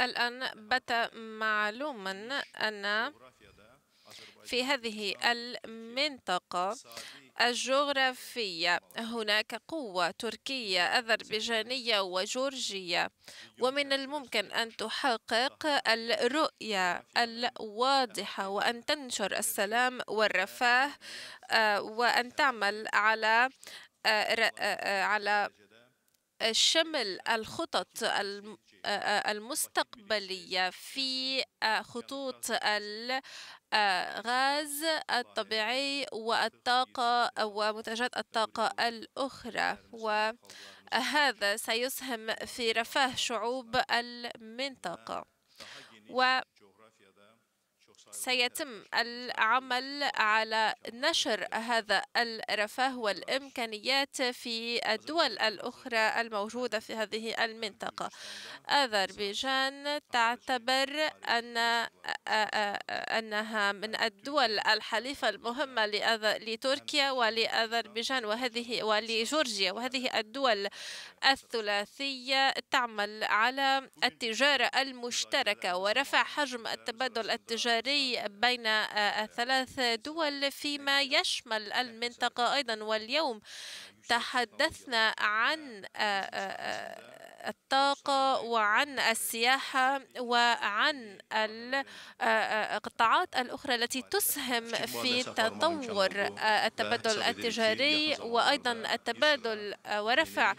الآن بات معلوما أن في هذه المنطقة الجغرافية هناك قوة تركية أذربيجانية وجورجية ومن الممكن أن تحقق الرؤية الواضحة وأن تنشر السلام والرفاه آه، وأن تعمل على آه، آه، على شمل الخطط آه، آه، المستقبلية في آه، خطوط الغاز الطبيعي والطاقة ومنتجات الطاقة الأخرى وهذا سيسهم في رفاه شعوب المنطقة و سيتم العمل على نشر هذا الرفاه والإمكانيات في الدول الأخرى الموجودة في هذه المنطقة أذربيجان تعتبر أن أنها من الدول الحليفة المهمة لتركيا ولأذربيجان وهذه ولجورجيا وهذه الدول الثلاثية تعمل على التجارة المشتركة ورفع حجم التبادل التجاري التجاري بين الثلاث آه، دول فيما يشمل المنطقة أيضا واليوم تحدثنا عن آه، آه، الطاقة وعن السياحة وعن القطاعات الأخرى التي تسهم في تطور التبادل التجاري وأيضا التبادل ورفع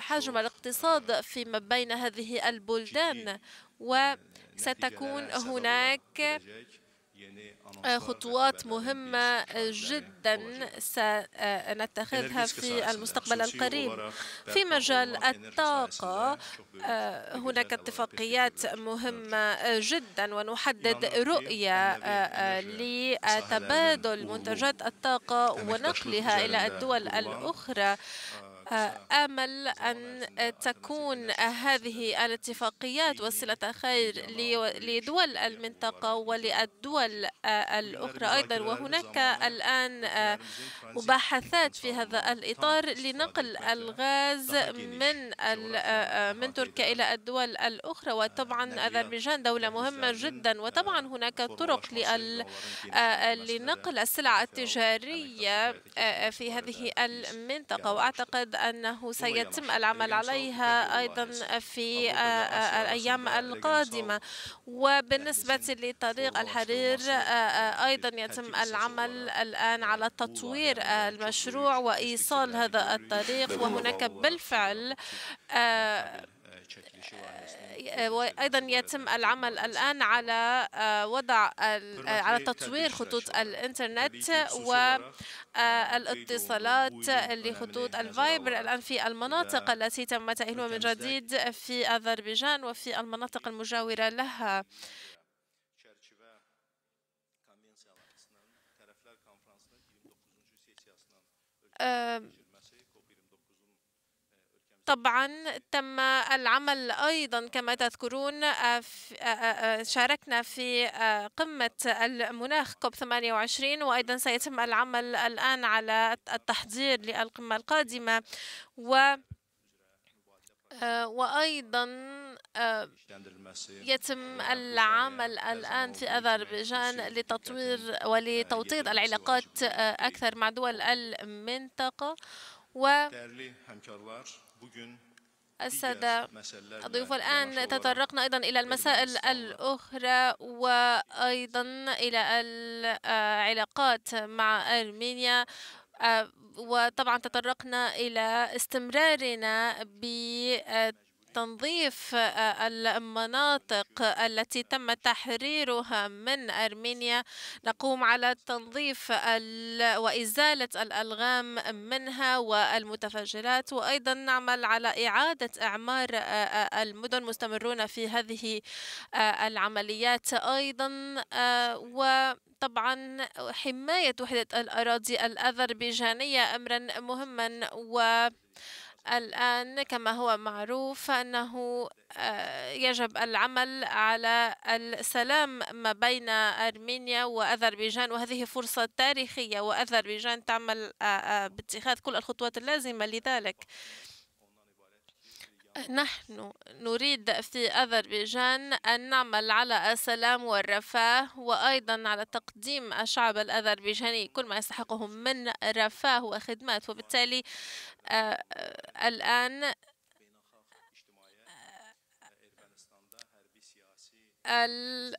حجم الاقتصاد فيما بين هذه البلدان و ستكون هناك يعني آه، خطوات مهمة جدا سنتخذها في المستقبل القريب في مجال الطاقة آه، هناك اتفاقيات مهمة آه، جدا ونحدد رؤية لتبادل منتجات الطاقة ونقلها إلى الدول الأخرى آمل أن تكون هذه الاتفاقيات وسيلة خير لدول المنطقة وللدول الأخرى أيضا وهناك الآن مباحثات في هذا الإطار لنقل الغاز من من تركيا إلى الدول الأخرى وطبعا أذربيجان دولة مهمة جدا وطبعا هناك طرق لنقل السلع التجارية في هذه المنطقة وأعتقد أعتقد أنه سيتم العمل عليها أيضا في الأيام القادمة وبالنسبة لطريق الحرير أيضا يتم العمل الآن على تطوير المشروع وإيصال هذا الطريق وهناك بالفعل وايضا آه، يتم العمل الان على آه، وضع آه، على تطوير خطوط الانترنت والاتصالات لخطوط الفايبر الان في المناطق التي تم تاهيلها من جديد في اذربيجان وفي المناطق المجاوره لها طبعا تم العمل أيضا كما تذكرون آه، آه، آه، شاركنا في قمة المناخ كوب 28 وأيضا سيتم العمل الآن على التحضير للقمة القادمة و وأيضا يتم العمل الآن في أذربيجان لتطوير ولتوطيد العلاقات أكثر مع دول المنطقة و السادة الضيوف الآن تطرقنا أيضا إلى المسائل الأخرى وأيضا إلى العلاقات مع أرمينيا آه، وطبعا تطرقنا إلى استمرارنا ب تنظيف آه، المناطق التي تم تحريرها من أرمينيا نقوم على تنظيف وإزالة الألغام منها والمتفجرات وأيضا نعمل على إعادة إعمار آه، آه، المدن مستمرون في هذه العمليات أيضا و طبعا حماية وحدة الأراضي الأذربيجانية أمرا مهما و الآن كما هو معروف أنه آه، يجب العمل على السلام ما بين أرمينيا وأذربيجان وهذه فرصة تاريخية وأذربيجان تعمل آه، آه، باتخاذ كل الخطوات اللازمة لذلك نحن نريد في أذربيجان أن نعمل على السلام والرفاه وأيضا على تقديم الشعب الأذربيجاني كل ما يستحقه من رفاه وخدمات وبالتالي آه، آه، الآن الـ آه،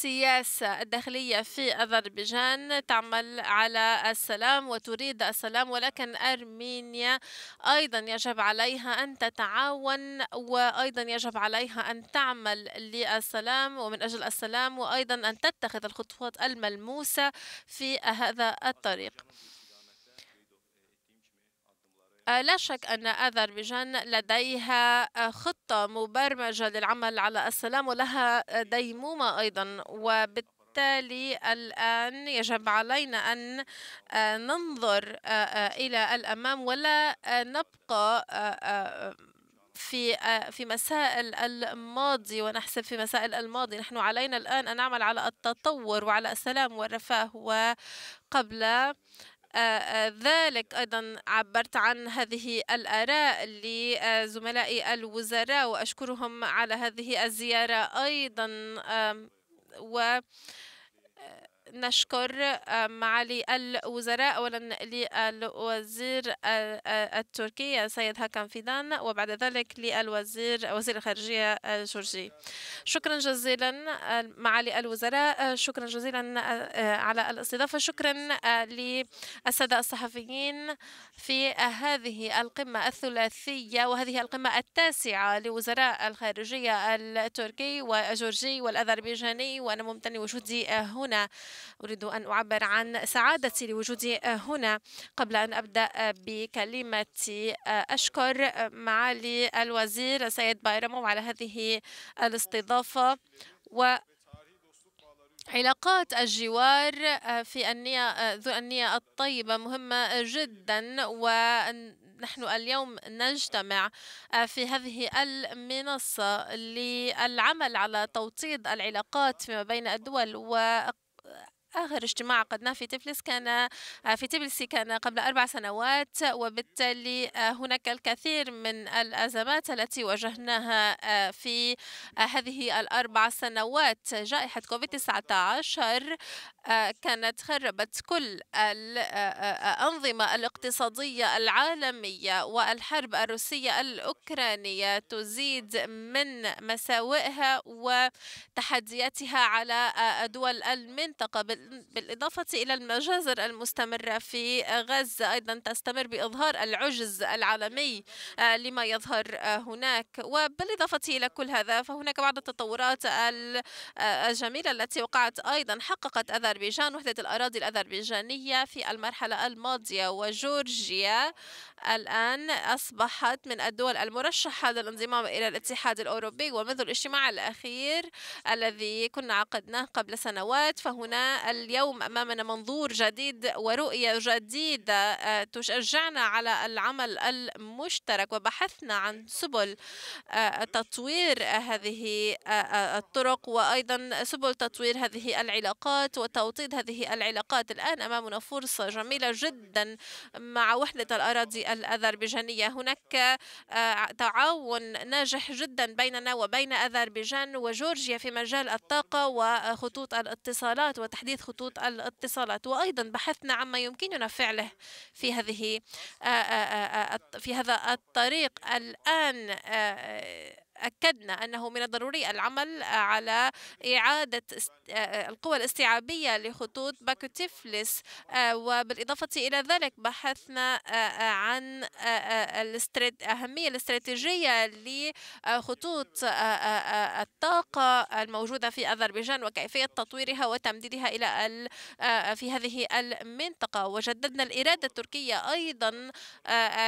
السياسة الداخلية في أذربيجان تعمل على السلام وتريد السلام ولكن أرمينيا أيضا يجب عليها أن تتعاون وأيضا يجب عليها أن تعمل للسلام ومن أجل السلام وأيضا أن تتخذ الخطوات الملموسة في هذا الطريق آه، لا شك أن أذربيجان لديها آه، خطة مبرمجة للعمل على السلام ولها آه، ديمومة أيضا وبالتالي الآن يجب علينا أن ننظر إلى الأمام ولا نبقى في في مسائل الماضي ونحسب في مسائل الماضي نحن علينا الآن أن نعمل على التطور وعلى السلام والرفاه وقبل آه، آه، ذلك أيضا عبرت عن هذه الآراء لزملائي الوزراء وأشكرهم على هذه الزيارة أيضا و نشكر آه، معالي الوزراء أولا للوزير آه، آه، التركي السيد هاكم فيدان وبعد ذلك للوزير وزير الخارجية الجورجي شكرا جزيلا معالي الوزراء شكرا جزيلا على الاستضافة شكرا للسادة الصحفيين في هذه القمة الثلاثية وهذه القمة التاسعة لوزراء الخارجية التركي والجورجي والأذربيجاني وأنا ممتن لوجودي هنا أريد أن أعبر عن سعادتي لوجودي آه، هنا قبل أن أبدأ آه، بكلمتي آه، أشكر معالي الوزير السيد بايرمو على هذه الاستضافة و علاقات الجوار في النية ذو النية الطيبة مهمة جدا ونحن اليوم نجتمع في هذه المنصة للعمل على توطيد العلاقات فيما بين الدول و Ugh. آخر اجتماع عقدناه في تبلس كان آه، في تبلس كان قبل أربع سنوات وبالتالي آه، هناك الكثير من الأزمات التي واجهناها آه، في هذه الأربع سنوات جائحة كوفيد 19 كانت خربت كل الأنظمة الاقتصادية العالمية والحرب الروسية الأوكرانية تزيد من مساوئها وتحدياتها على دول المنطقة بالإضافة إلى المجازر المستمرة في غزة أيضا تستمر بإظهار العجز العالمي آه، لما يظهر آه، هناك وبالإضافة إلى كل هذا فهناك بعض التطورات آه، الجميلة التي وقعت أيضا حققت أذربيجان وحدة الأراضي الأذربيجانية في المرحلة الماضية وجورجيا الآن أصبحت من الدول المرشحة للانضمام إلى الاتحاد الأوروبي ومنذ الاجتماع الأخير الذي كنا عقدناه قبل سنوات فهنا اليوم أمامنا منظور جديد ورؤية جديدة آه، تشجعنا على العمل المشترك وبحثنا عن سبل آه، تطوير هذه آه، الطرق وأيضا سبل تطوير هذه العلاقات وتوطيد هذه العلاقات الآن أمامنا فرصة جميلة جدا مع وحدة الأراضي الأذربيجانية هناك آه، تعاون ناجح جدا بيننا وبين أذربيجان وجورجيا في مجال الطاقة وخطوط الاتصالات وتحديث خطوط الاتصالات وأيضا بحثنا عما يمكننا فعله في هذه آه، آه، في هذا الطريق الآن أكدنا أنه من الضروري العمل على إعادة آه، آه، القوى الاستيعابية لخطوط باكو تفلس آه، وبالإضافة إلى ذلك بحثنا عن الأهمية الاستراتيجية لخطوط الطاقة الموجودة في أذربيجان وكيفية تطويرها وتمديدها إلى في هذه المنطقة وجددنا الإرادة التركية أيضا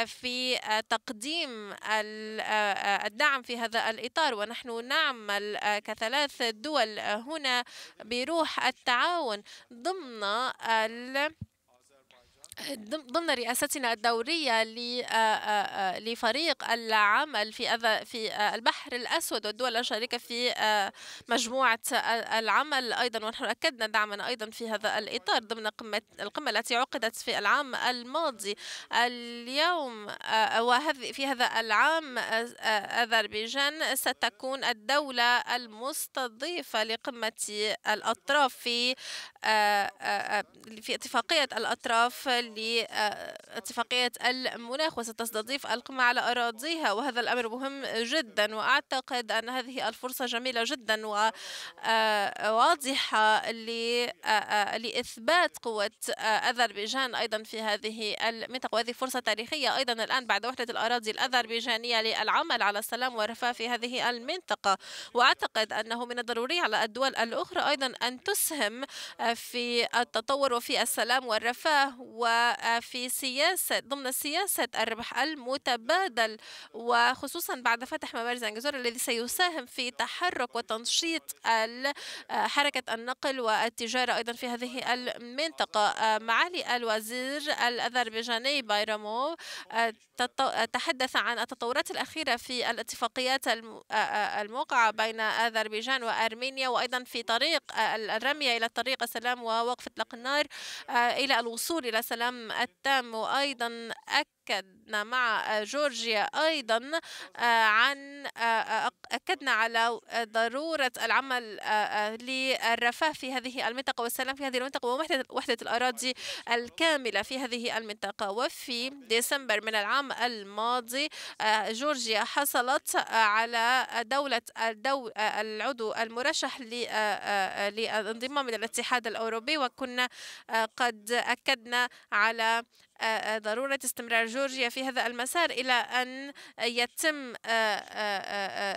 في تقديم الدعم في هذا الإطار ونحن نعمل آه، كثلاث دول آه، هنا بروح التعاون ضمن ال ضمن رئاستنا الدورية لفريق العمل في في البحر الأسود والدول الشريكة في مجموعة العمل أيضا ونحن أكدنا دعمنا أيضا في هذا الإطار ضمن قمة القمة التي عقدت في العام الماضي اليوم وهذه في هذا العام أذربيجان ستكون الدولة المستضيفة لقمة الأطراف في آه، آه، آه، في اتفاقية الأطراف لاتفاقية المناخ وستستضيف القمة على أراضيها وهذا الأمر مهم جدا وأعتقد أن هذه الفرصة جميلة جدا وواضحة لإثبات قوة أذربيجان أيضا في هذه المنطقة وهذه فرصة تاريخية أيضا الآن بعد وحدة الأراضي الأذربيجانية للعمل على السلام والرفاه في هذه المنطقة وأعتقد أنه من الضروري على الدول الأخرى أيضا أن تسهم في التطور وفي السلام والرفاه وفي سياسة ضمن سياسة الربح المتبادل وخصوصا بعد فتح ممر زنجزور الذي سيساهم في تحرك وتنشيط حركة النقل والتجارة أيضا في هذه المنطقة معالي الوزير الأذربيجاني بايرامو تحدث عن التطورات الأخيرة في الاتفاقيات الموقعة بين أذربيجان وأرمينيا وأيضا في طريق الرمية إلى الطريق السريع السلام ووقف إطلاق النار آه، إلى الوصول إلى سلام التام وأيضا أك أكدنا مع جورجيا أيضا آه، عن آه، آه، أكدنا على ضرورة العمل للرفاه في هذه المنطقة والسلام في هذه المنطقة ووحدة الأراضي الكاملة في هذه المنطقة وفي ديسمبر من العام الماضي جورجيا حصلت على دولة الدو العضو المرشح للانضمام إلى الاتحاد الأوروبي وكنا قد أكدنا على آه، آه، ضرورة استمرار جورجيا في هذا المسار إلى أن يتم آه،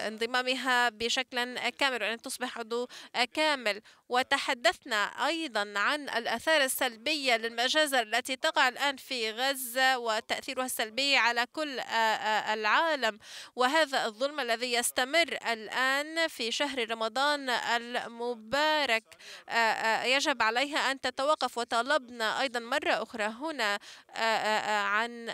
انضمامها بشكل كامل وأن تصبح عضو كامل وتحدثنا أيضا عن الأثار السلبية للمجازر التي تقع الآن في غزة وتأثيرها السلبي على كل العالم وهذا الظلم الذي يستمر الآن في شهر رمضان المبارك يجب عليها أن تتوقف وطالبنا أيضا مرة أخرى هنا آه، آه، آه، عن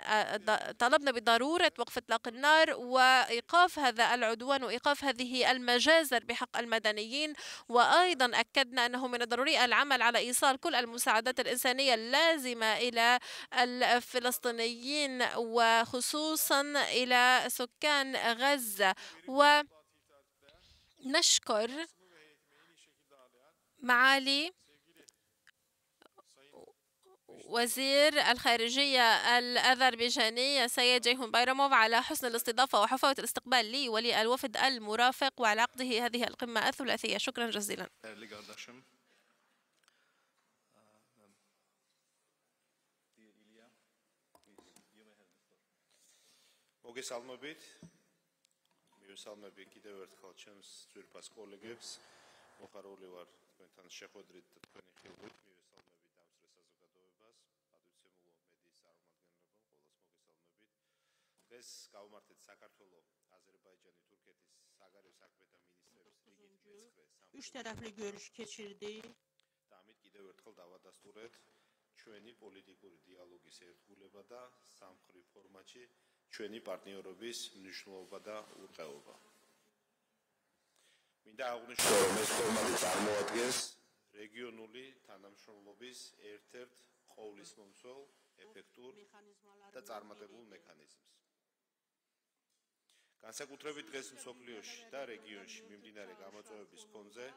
طلبنا بضرورة وقف إطلاق النار وإيقاف هذا العدوان وإيقاف هذه المجازر بحق المدنيين وأيضا أكدنا أنه من الضروري العمل على إيصال كل المساعدات الإنسانية اللازمة إلى الفلسطينيين وخصوصا إلى سكان غزة ونشكر معالي وزير الخارجية الأذربيجاني السيد جيهون بايراموف على حسن الاستضافة وحفاوة الاستقبال لي وللوفد المرافق وعلى عقده هذه القمة الثلاثية شكرا جزيلا დღეს გავმართეთ საქართველო აზერბაიჯანის თურქეთის საგარეო საქმეთა მინისტრების რიგით მეცხრე სამ უშტარაფლი გიორგი ქეჩირდი და ამით კიდევ ერთხელ დავადასტურეთ ჩვენი პოლიტიკური დიალოგის ერთგულება და სამხრივ ფორმატში ჩვენი პარტნიორობის მნიშვნელობა და უწევობა მინდა აღნიშნო რომ ეს ფორმატი წარმოადგენს რეგიონული თანამშრომლობის ერთ-ერთ ყოვლისმომცველ ეფექტურ და წარმატებულ მექანიზმს. განსაკუთრებით დღეს მსოფლიოში და რეგიონში მიმდინარე გამოწვევების ფონზე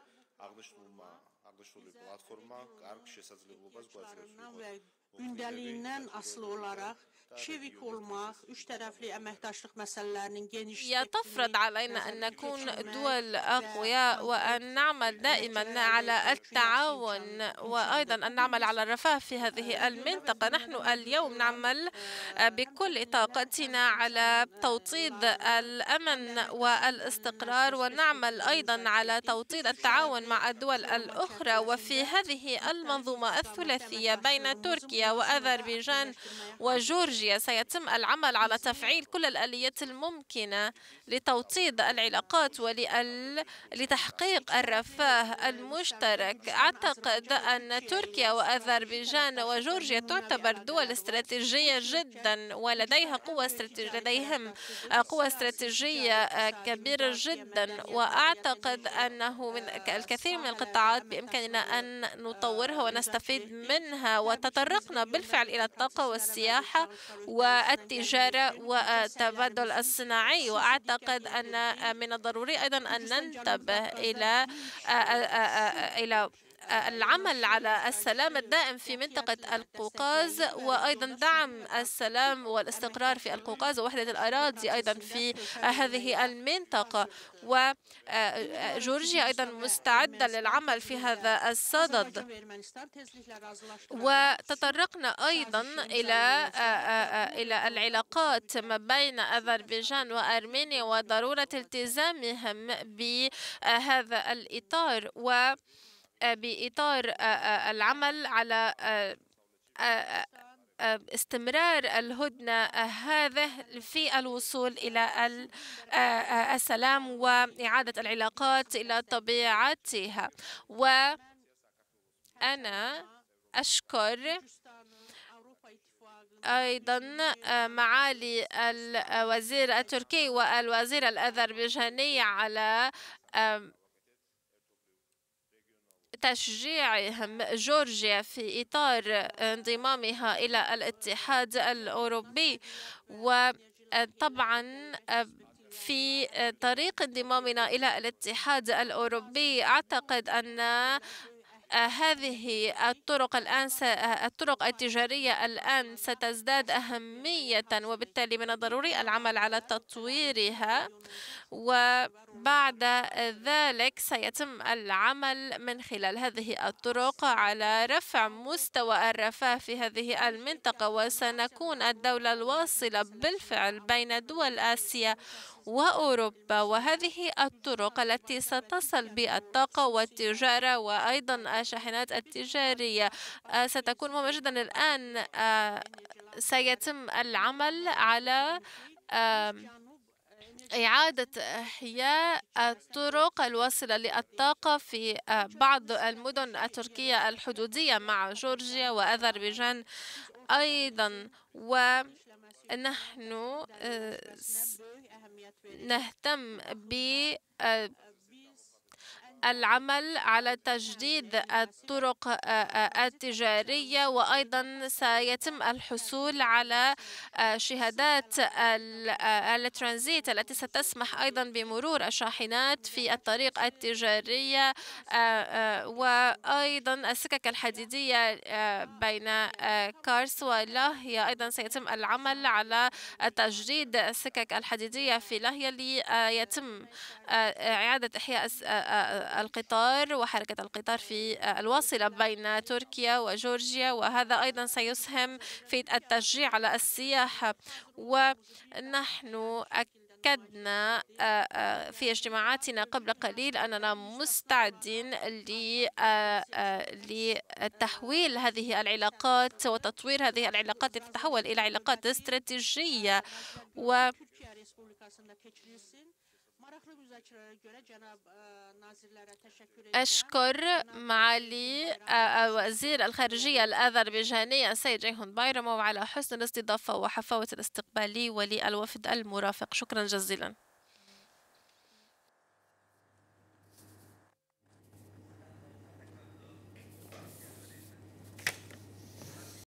აღნიშნულმა აღნიშნული პლატფორმა კარგ შესაძლებლობას გვაძლევს. უნდა ლინან ასლოლარახ شيفيك تفرض علينا أن نكون دول أقوياء وأن نعمل دائما على التعاون وأيضا أن نعمل على الرفاه في هذه المنطقة نحن اليوم نعمل بكل طاقتنا على توطيد الأمن والاستقرار ونعمل أيضا على توطيد التعاون مع الدول الأخرى وفي هذه المنظومة الثلاثية بين تركيا وأذربيجان وجورجيا الخارجية سيتم العمل على تفعيل كل الآليات الممكنة لتوطيد العلاقات ولتحقيق الرفاه المشترك أعتقد أن تركيا وأذربيجان وجورجيا تعتبر دول استراتيجية جدا ولديها قوة استراتيجية لديهم قوة استراتيجية كبيرة جدا وأعتقد أنه من الكثير من القطاعات بإمكاننا أن نطورها ونستفيد منها وتطرقنا بالفعل إلى الطاقة والسياحة والتجارة والتبادل الصناعي وأعتقد أن من الضروري أيضا أن ننتبه إلى آه، آه، آه، إلى العمل على السلام الدائم في منطقة القوقاز وأيضا دعم السلام والاستقرار في القوقاز ووحدة الأراضي أيضا في هذه المنطقة وجورجيا آه، آه، أيضا مستعدة للعمل في هذا الصدد وتطرقنا أيضا إلى آه، إلى العلاقات ما بين أذربيجان وأرمينيا وضرورة التزامهم بهذا الإطار و بإطار العمل على استمرار الهدنة هذه في الوصول إلى السلام وإعادة العلاقات إلى طبيعتها وأنا أشكر أيضا معالي الوزير التركي والوزير الأذربيجاني على آمم، تشجيع جورجيا في إطار انضمامها إلى الاتحاد الأوروبي وطبعا في طريق انضمامنا إلى الاتحاد الأوروبي أعتقد أن هذه الطرق الآن س... الطرق التجارية الآن ستزداد أهمية وبالتالي من الضروري العمل على تطويرها وبعد ذلك سيتم العمل من خلال هذه الطرق على رفع مستوى الرفاه في هذه المنطقة وسنكون الدولة الواصلة بالفعل بين دول آسيا وأوروبا وهذه الطرق التي ستصل بالطاقة والتجارة وأيضا الشاحنات التجارية آه، ستكون مهمة جدا الآن آه، سيتم العمل على إعادة إحياء الطرق الواصلة للطاقة في آه، بعض المدن التركية الحدودية مع جورجيا وأذربيجان أيضا ونحن نهتم ب العمل على تجديد الطرق آه، آه، التجارية وأيضا سيتم الحصول على آه، شهادات الترانزيت التي ستسمح أيضا بمرور الشاحنات في الطريق التجارية وأيضا السكك الحديدية بين كارس ولاهيا أيضا سيتم العمل على تجديد السكك الحديدية في لاهيا ليتم إعادة إحياء القطار وحركة القطار في آه، الواصلة بين تركيا وجورجيا وهذا أيضا سيسهم في التشجيع على السياحة ونحن أكدنا آه، آه، في اجتماعاتنا قبل قليل أننا مستعدين لتحويل هذه العلاقات وتطوير هذه العلاقات لتتحول إلى علاقات استراتيجية و أشكر معالي وزير الخارجية الأذربيجاني السيد جيهون بايرموف على حسن الاستضافة وحفاوة الاستقبال لي وللوفد المرافق شكرا جزيلا